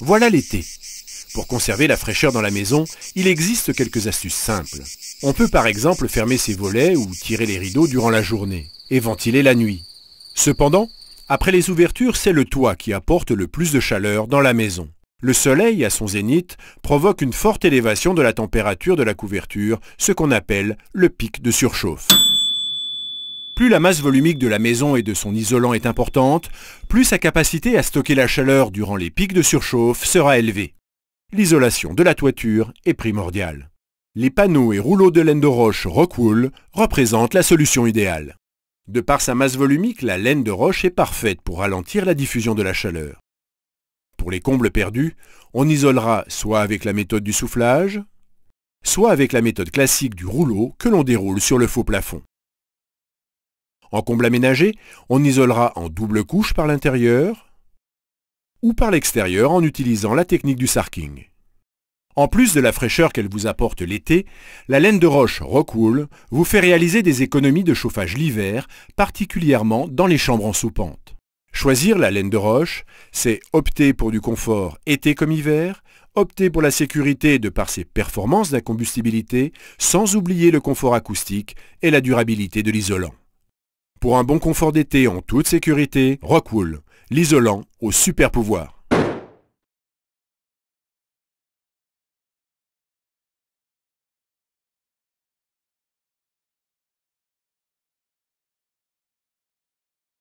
Voilà l'été. Pour conserver la fraîcheur dans la maison, il existe quelques astuces simples. On peut par exemple fermer ses volets ou tirer les rideaux durant la journée et ventiler la nuit. Cependant, après les ouvertures, c'est le toit qui apporte le plus de chaleur dans la maison. Le soleil, à son zénith, provoque une forte élévation de la température de la couverture, ce qu'on appelle le pic de surchauffe. Plus la masse volumique de la maison et de son isolant est importante, plus sa capacité à stocker la chaleur durant les pics de surchauffe sera élevée. L'isolation de la toiture est primordiale. Les panneaux et rouleaux de laine de roche Rockwool représentent la solution idéale. De par sa masse volumique, la laine de roche est parfaite pour ralentir la diffusion de la chaleur. Pour les combles perdus, on isolera soit avec la méthode du soufflage, soit avec la méthode classique du rouleau que l'on déroule sur le faux plafond. En comble aménagé, on isolera en double couche par l'intérieur ou par l'extérieur en utilisant la technique du sarking. En plus de la fraîcheur qu'elle vous apporte l'été, la laine de roche Rockwool vous fait réaliser des économies de chauffage l'hiver, particulièrement dans les chambres en soupente. Choisir la laine de roche, c'est opter pour du confort été comme hiver, opter pour la sécurité de par ses performances d'incombustibilité, sans oublier le confort acoustique et la durabilité de l'isolant. Pour un bon confort d'été en toute sécurité, Rockwool, l'isolant au super pouvoir.